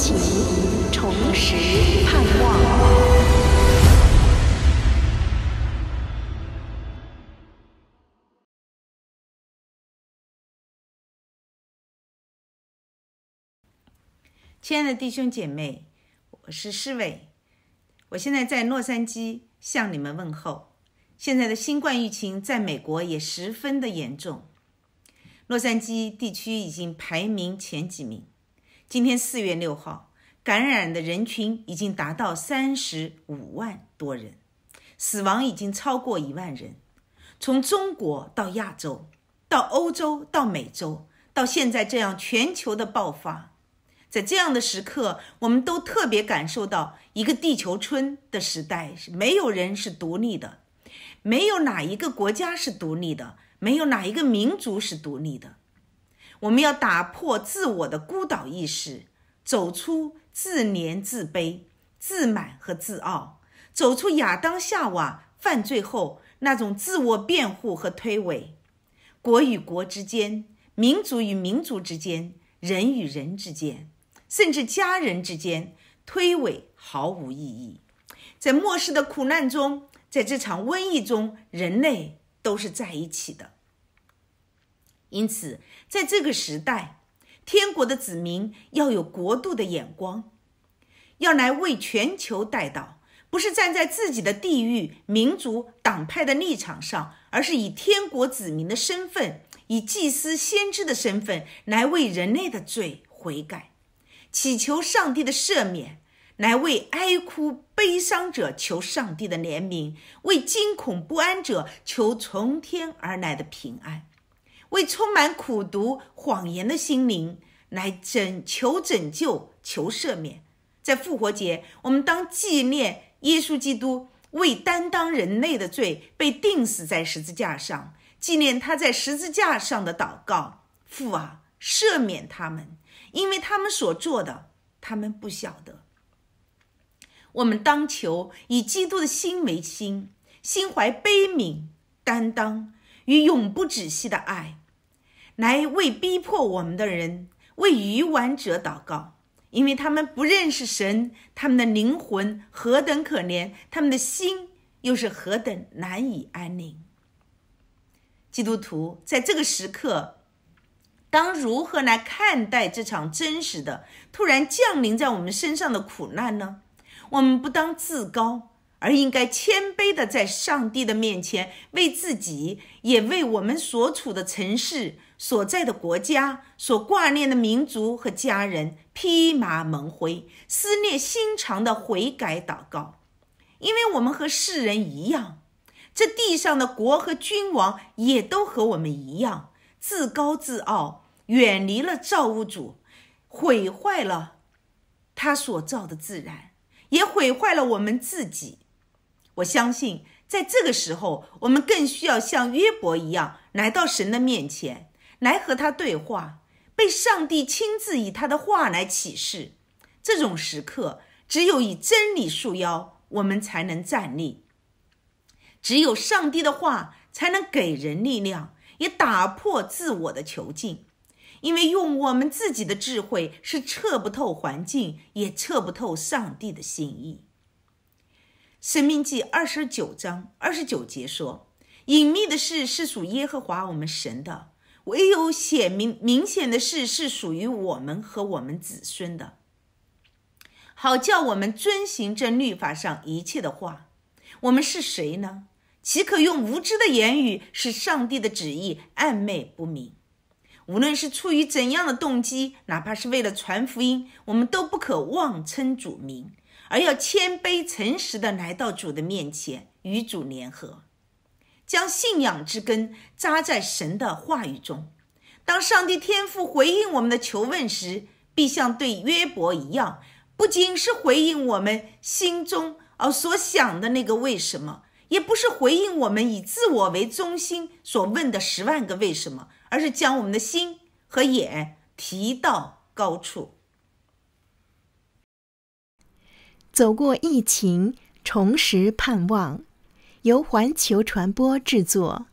重拾盼望。亲爱的弟兄姐妹，我是侍卫，我现在在洛杉矶向你们问候。现在的新冠疫情在美国也十分的严重，洛杉矶地区已经排名前几名。今天四月六号，感染的人群已经达到三十五万多人，死亡已经超过一万人。从中国到亚洲，到欧洲，到美洲，到现在这样全球的爆发，在这样的时刻，我们都特别感受到一个地球村的时代，是没有人是独立的，没有哪一个国家是独立的，没有哪一个民族是独立的。我们要打破自我的孤岛意识，走出自怜、自卑、自满和自傲，走出亚当夏娃犯罪后那种自我辩护和推诿。国与国之间、民族与民族之间、人与人之间，甚至家人之间，推诿毫无意义。在末世的苦难中，在这场瘟疫中，人类都是在一起的。因此，在这个时代，天国的子民要有国度的眼光，要来为全球代祷，不是站在自己的地域、民族、党派的立场上，而是以天国子民的身份，以祭司、先知的身份，来为人类的罪悔改，祈求上帝的赦免，来为哀哭悲伤者求上帝的怜悯，为惊恐不安者求从天而来的平安。为充满苦读谎言的心灵来拯求拯救、求赦免。在复活节，我们当纪念耶稣基督为担当人类的罪被钉死在十字架上，纪念他在十字架上的祷告：“父啊，赦免他们，因为他们所做的，他们不晓得。”我们当求以基督的心为心，心怀悲悯，担当。与永不止息的爱，来为逼迫我们的人、为愚顽者祷告，因为他们不认识神，他们的灵魂何等可怜，他们的心又是何等难以安宁。基督徒在这个时刻，当如何来看待这场真实的、突然降临在我们身上的苦难呢？我们不当自高。而应该谦卑的在上帝的面前，为自己，也为我们所处的城市、所在的国家、所挂念的民族和家人披麻蒙灰，思念心肠的悔改祷告，因为我们和世人一样，这地上的国和君王也都和我们一样，自高自傲，远离了造物主，毁坏了他所造的自然，也毁坏了我们自己。我相信，在这个时候，我们更需要像约伯一样，来到神的面前，来和他对话，被上帝亲自以他的话来启示。这种时刻，只有以真理束腰，我们才能站立；只有上帝的话，才能给人力量，也打破自我的囚禁。因为用我们自己的智慧，是测不透环境，也测不透上帝的心意。生命记二十九章二十九节说：“隐秘的事是属耶和华我们神的，唯有显明明显的事是属于我们和我们子孙的，好叫我们遵行这律法上一切的话。我们是谁呢？岂可用无知的言语使上帝的旨意暧昧不明？无论是出于怎样的动机，哪怕是为了传福音，我们都不可妄称主名。”而要谦卑诚实地来到主的面前，与主联合，将信仰之根扎在神的话语中。当上帝天父回应我们的求问时，必像对约伯一样，不仅是回应我们心中而所想的那个为什么，也不是回应我们以自我为中心所问的十万个为什么，而是将我们的心和眼提到高处。走过疫情，重拾盼望，由环球传播制作。